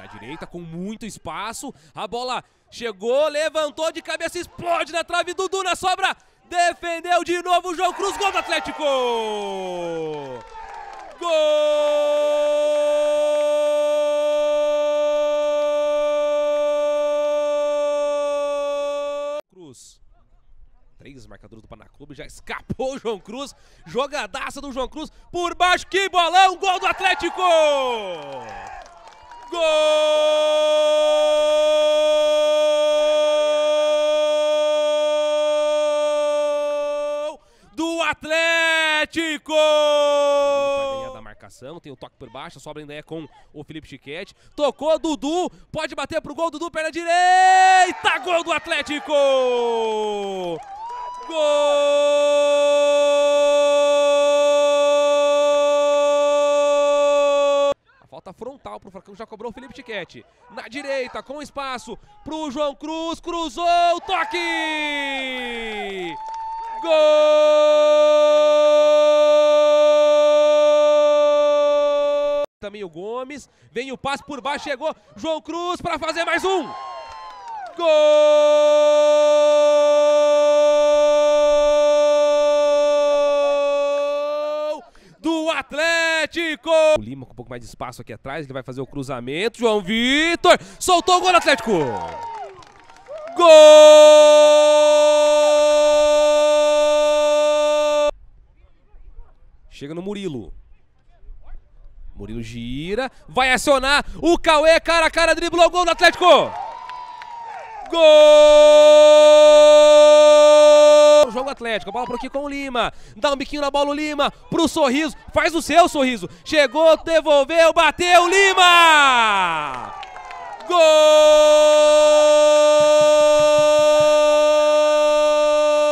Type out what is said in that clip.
na direita, com muito espaço. A bola chegou, levantou de cabeça, explode na trave. Dudu na sobra. Defendeu de novo o João Cruz. Gol do Atlético! Gol! Cruz. Três marcadores do Panaclube, já escapou o João Cruz. Jogadaça do João Cruz por baixo, que bolão! Gol do Atlético! Gol do Atlético! Da marcação, tem o toque por baixo, a sobra ainda é com o Felipe Chiquete. Tocou Dudu, pode bater pro gol, Dudu, perna direita! Gol do Atlético! Gol! frontal pro Falcão, já cobrou o Felipe Tiquete. Na direita, com espaço pro João Cruz, cruzou, toque! Gol! Também o Gomes, vem o passe por baixo, chegou João Cruz para fazer mais um. Gol! Do Atlético! Atlético! O Lima com um pouco mais de espaço aqui atrás, ele vai fazer o cruzamento. João Vitor soltou o gol do Atlético! Gol! Chega no Murilo. Murilo gira, vai acionar. O Cauê, cara a cara, driblou o gol do Atlético! Gol! joga o Atlético. bola por aqui com o Lima. Dá um biquinho na bola o Lima. Pro sorriso. Faz o seu sorriso. Chegou, devolveu, bateu. Lima! Gol!